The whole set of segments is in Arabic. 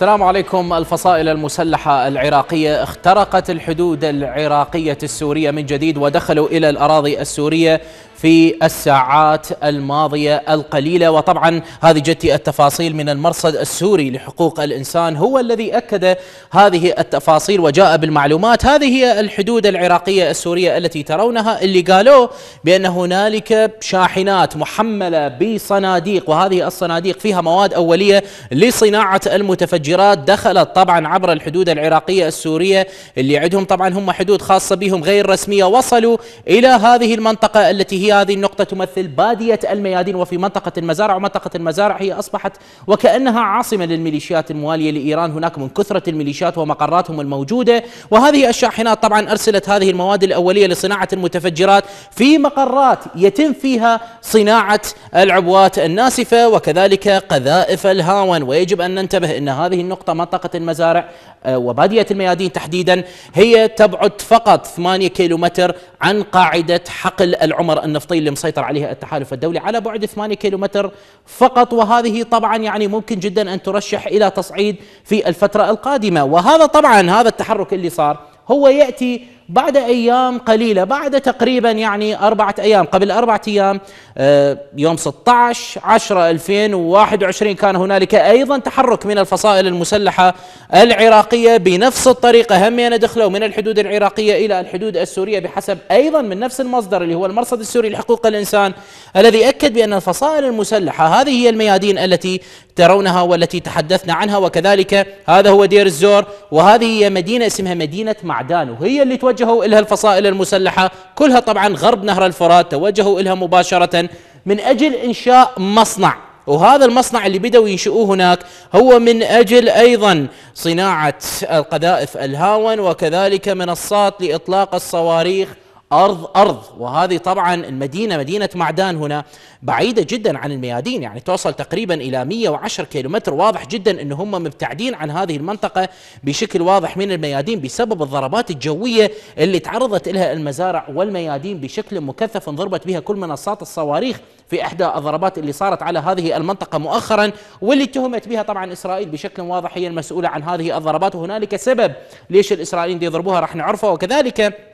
السلام عليكم الفصائل المسلحة العراقية اخترقت الحدود العراقية السورية من جديد ودخلوا إلى الأراضي السورية في الساعات الماضية القليلة وطبعا هذه جتي التفاصيل من المرصد السوري لحقوق الإنسان هو الذي أكد هذه التفاصيل وجاء بالمعلومات هذه هي الحدود العراقية السورية التي ترونها اللي قالوا بأن هنالك شاحنات محملة بصناديق وهذه الصناديق فيها مواد أولية لصناعة المتفجرات دخلت طبعا عبر الحدود العراقية السورية اللي عندهم طبعا هم حدود خاصة بهم غير رسمية وصلوا إلى هذه المنطقة التي هي هذه النقطة تمثل بادية الميادين وفي منطقة المزارع ومنطقة المزارع هي أصبحت وكأنها عاصمة للميليشيات الموالية لإيران هناك من كثرة الميليشيات ومقراتهم الموجودة وهذه الشاحنات طبعا أرسلت هذه المواد الأولية لصناعة المتفجرات في مقرات يتم فيها صناعة العبوات الناسفة وكذلك قذائف الهاون ويجب أن ننتبه أن هذه النقطة منطقة المزارع آه، وبادية الميادين تحديدا هي تبعد فقط 8 كيلومتر عن قاعدة حقل العمر النفطي اللي مسيطر عليها التحالف الدولي على بعد 8 كيلومتر فقط وهذه طبعا يعني ممكن جدا أن ترشح إلى تصعيد في الفترة القادمة وهذا طبعا هذا التحرك اللي صار هو يأتي بعد ايام قليله بعد تقريبا يعني اربعه ايام قبل اربعه ايام آه، يوم 16 10 2021 كان هنالك ايضا تحرك من الفصائل المسلحه العراقيه بنفس الطريقه همين يعني دخلوا من الحدود العراقيه الى الحدود السوريه بحسب ايضا من نفس المصدر اللي هو المرصد السوري لحقوق الانسان الذي اكد بان الفصائل المسلحه هذه هي الميادين التي ترونها والتي تحدثنا عنها وكذلك هذا هو دير الزور وهذه هي مدينة اسمها مدينة معدان وهي اللي توجهوا إلها الفصائل المسلحة كلها طبعا غرب نهر الفرات توجهوا إلها مباشرة من أجل إنشاء مصنع وهذا المصنع اللي بدأوا ينشئوه هناك هو من أجل أيضا صناعة القذائف الهاون وكذلك منصات لإطلاق الصواريخ أرض أرض وهذه طبعا المدينة مدينة معدان هنا بعيدة جدا عن الميادين يعني توصل تقريبا إلى 110 كيلومتر واضح جدا أن هم مبتعدين عن هذه المنطقة بشكل واضح من الميادين بسبب الضربات الجوية اللي تعرضت لها المزارع والميادين بشكل مكثف انضربت بها كل منصات الصواريخ في إحدى الضربات اللي صارت على هذه المنطقة مؤخرا واللي اتهمت بها طبعا إسرائيل بشكل واضح هي المسؤولة عن هذه الضربات وهنالك سبب ليش الإسرائيليين يضربوها راح نعرفه وكذلك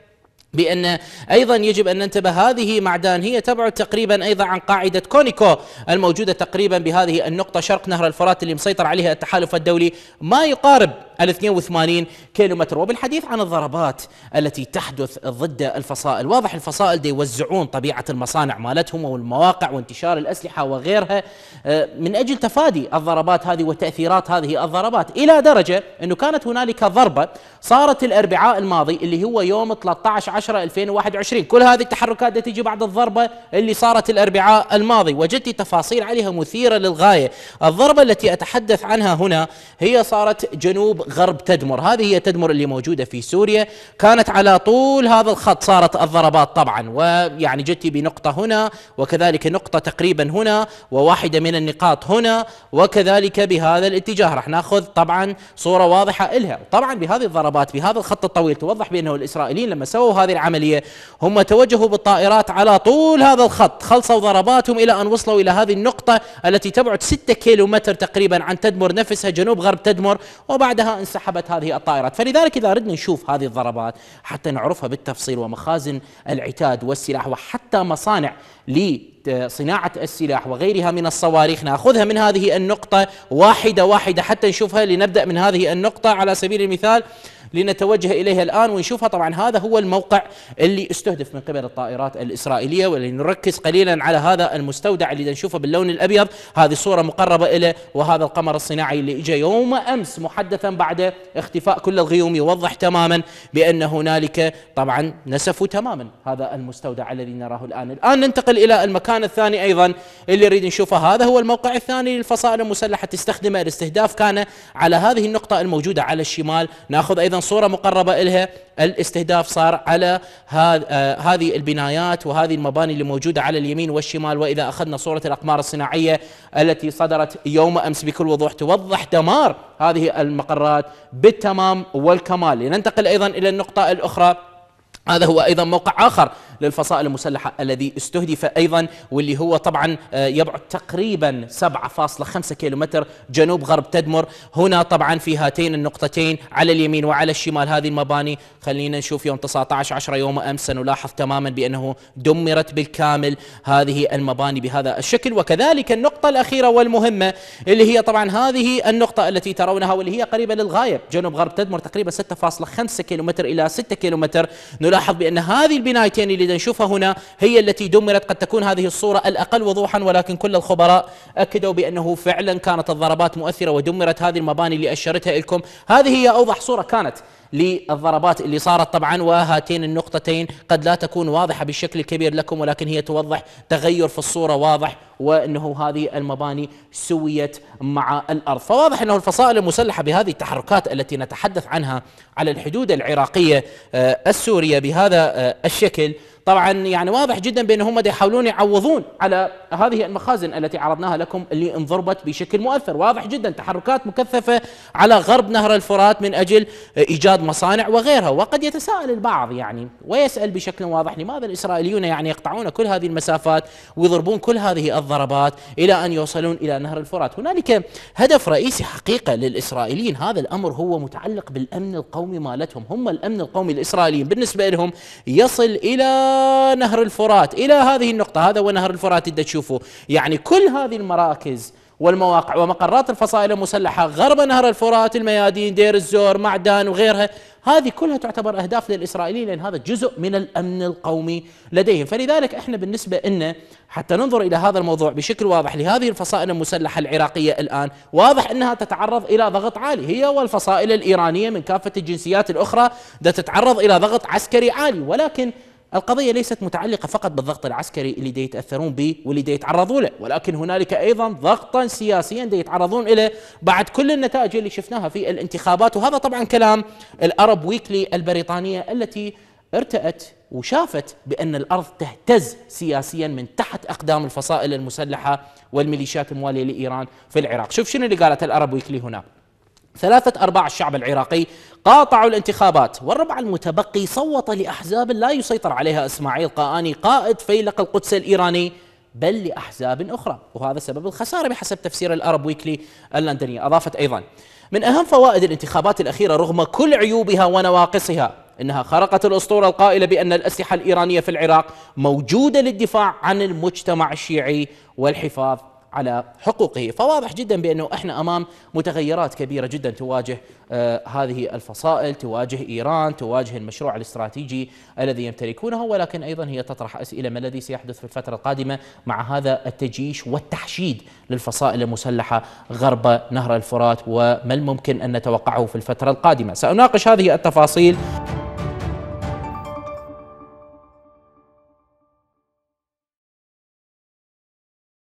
بأن أيضا يجب أن ننتبه هذه معدان هي تبعد تقريبا أيضا عن قاعدة كونيكو الموجودة تقريبا بهذه النقطة شرق نهر الفرات اللي مسيطر عليها التحالف الدولي ما يقارب ال 82 كيلومتر وبالحديث عن الضربات التي تحدث ضد الفصائل واضح الفصائل دي يوزعون طبيعة المصانع مالتهم والمواقع وانتشار الأسلحة وغيرها آه، من أجل تفادي الضربات هذه وتأثيرات هذه الضربات إلى درجة أنه كانت هنالك ضربة صارت الأربعاء الماضي اللي هو يوم 13 10 2021 كل هذه التحركات تيجي بعد الضربة اللي صارت الأربعاء الماضي وجدت تفاصيل عليها مثيرة للغاية الضربة التي أتحدث عنها هنا هي صارت جنوب غرب تدمر هذه هي تدمر اللي موجودة في سوريا كانت على طول هذا الخط صارت الضربات طبعا ويعني جتي بنقطة هنا وكذلك نقطة تقريبا هنا وواحدة من النقاط هنا وكذلك بهذا الاتجاه راح ناخذ طبعا صورة واضحة إلها طبعا بهذه الضربات بهذا الخط الطويل توضح بأنه الإسرائيليين لما سووا هذه هذه العملية هم توجهوا بالطائرات على طول هذا الخط خلصوا ضرباتهم إلى أن وصلوا إلى هذه النقطة التي تبعد 6 كيلومتر تقريبا عن تدمر نفسها جنوب غرب تدمر وبعدها انسحبت هذه الطائرات فلذلك إذا أردنا نشوف هذه الضربات حتى نعرفها بالتفصيل ومخازن العتاد والسلاح وحتى مصانع لصناعة السلاح وغيرها من الصواريخ نأخذها من هذه النقطة واحدة واحدة حتى نشوفها لنبدأ من هذه النقطة على سبيل المثال لنتوجه اليها الان ونشوفها طبعا هذا هو الموقع اللي استهدف من قبل الطائرات الاسرائيليه ولنركز قليلا على هذا المستودع اللي نشوفه باللون الابيض هذه صوره مقربه إلى وهذا القمر الصناعي اللي اجى يوم امس محدثا بعد اختفاء كل الغيوم يوضح تماما بان هنالك طبعا نسفوا تماما هذا المستودع الذي نراه الان الان ننتقل الى المكان الثاني ايضا اللي نريد نشوفه هذا هو الموقع الثاني للفصائل المسلحه تستخدمه الاستهداف كان على هذه النقطه الموجوده على الشمال ناخذ ايضا صوره مقربه الها الاستهداف صار على آه، هذه البنايات وهذه المباني اللي موجوده على اليمين والشمال واذا اخذنا صوره الاقمار الصناعيه التي صدرت يوم امس بكل وضوح توضح دمار هذه المقرات بالتمام والكمال لننتقل ايضا الى النقطه الاخرى هذا هو ايضا موقع اخر للفصائل المسلحة الذي استهدف أيضا واللي هو طبعا آه، يبعد تقريبا 7.5 كيلومتر جنوب غرب تدمر هنا طبعا في هاتين النقطتين على اليمين وعلى الشمال هذه المباني خلينا نشوف يوم 19 10 يوم أمس سنلاحظ تماما بأنه دمرت بالكامل هذه المباني بهذا الشكل وكذلك النقطة الأخيرة والمهمة اللي هي طبعا هذه النقطة التي ترونها واللي هي قريبة للغاية جنوب غرب تدمر تقريبا 6.5 كيلومتر إلى 6 كيلومتر نلاحظ بأن هذه البنايتين اللي جيدا نشوفها هنا هي التي دمرت قد تكون هذه الصورة الأقل وضوحا ولكن كل الخبراء أكدوا بأنه فعلا كانت الضربات مؤثرة ودمرت هذه المباني اللي أشرتها لكم هذه هي أوضح صورة كانت للضربات اللي صارت طبعا وهاتين النقطتين قد لا تكون واضحة بالشكل الكبير لكم ولكن هي توضح تغير في الصورة واضح وأنه هذه المباني سويت مع الأرض فواضح أنه الفصائل المسلحة بهذه التحركات التي نتحدث عنها على الحدود العراقية آه، السورية بهذا آه، الشكل طبعا يعني واضح جدا بأن هم يحاولون يعوضون على هذه المخازن التي عرضناها لكم اللي انضربت بشكل مؤثر واضح جدا تحركات مكثفة على غرب نهر الفرات من أجل إيجاد مصانع وغيرها وقد يتساءل البعض يعني ويسأل بشكل واضح لماذا الإسرائيليون يعني يقطعون كل هذه المسافات ويضربون كل هذه الضربات إلى أن يوصلون إلى نهر الفرات هنالك هدف رئيسي حقيقة للإسرائيليين هذا الأمر هو متعلق بالأمن القومي مالتهم هم الأمن القومي الإسرائيليين بالنسبة لهم يصل إلى نهر الفرات إلى هذه النقطة هذا هو نهر الفرات اللي تشوفه يعني كل هذه المراكز والمواقع ومقرات الفصائل المسلحة غرب نهر الفرات الميادين دير الزور معدان وغيرها هذه كلها تعتبر أهداف للإسرائيليين لأن هذا جزء من الأمن القومي لديهم فلذلك إحنا بالنسبة لنا حتى ننظر إلى هذا الموضوع بشكل واضح لهذه الفصائل المسلحة العراقية الآن واضح أنها تتعرض إلى ضغط عالي هي والفصائل الإيرانية من كافة الجنسيات الأخرى تتعرض إلى ضغط عسكري عالي ولكن القضية ليست متعلقة فقط بالضغط العسكري اللي دي يتأثرون به واللي دي يتعرضوا له ولكن هنالك أيضا ضغطا سياسيا دي يتعرضون له بعد كل النتائج اللي شفناها في الانتخابات وهذا طبعا كلام الأرب ويكلي البريطانية التي ارتأت وشافت بأن الأرض تهتز سياسيا من تحت أقدام الفصائل المسلحة والميليشيات الموالية لإيران في العراق شوف شنو اللي قالت الأرب ويكلي هنا ثلاثة أرباع الشعب العراقي قاطعوا الانتخابات والربع المتبقي صوت لأحزاب لا يسيطر عليها إسماعيل قاني قائد فيلق القدس الإيراني بل لأحزاب أخرى وهذا سبب الخسارة بحسب تفسير الأرب ويكلي اللندنية أضافت أيضا من أهم فوائد الانتخابات الأخيرة رغم كل عيوبها ونواقصها انها خرقت الاسطوره القائله بان الاسلحه الايرانيه في العراق موجوده للدفاع عن المجتمع الشيعي والحفاظ على حقوقه فواضح جدا بأنه إحنا أمام متغيرات كبيرة جدا تواجه آه، هذه الفصائل تواجه إيران تواجه المشروع الاستراتيجي الذي يمتلكونه ولكن أيضا هي تطرح أسئلة ما الذي سيحدث في الفترة القادمة مع هذا التجيش والتحشيد للفصائل المسلحة غرب نهر الفرات وما الممكن أن نتوقعه في الفترة القادمة سأناقش هذه التفاصيل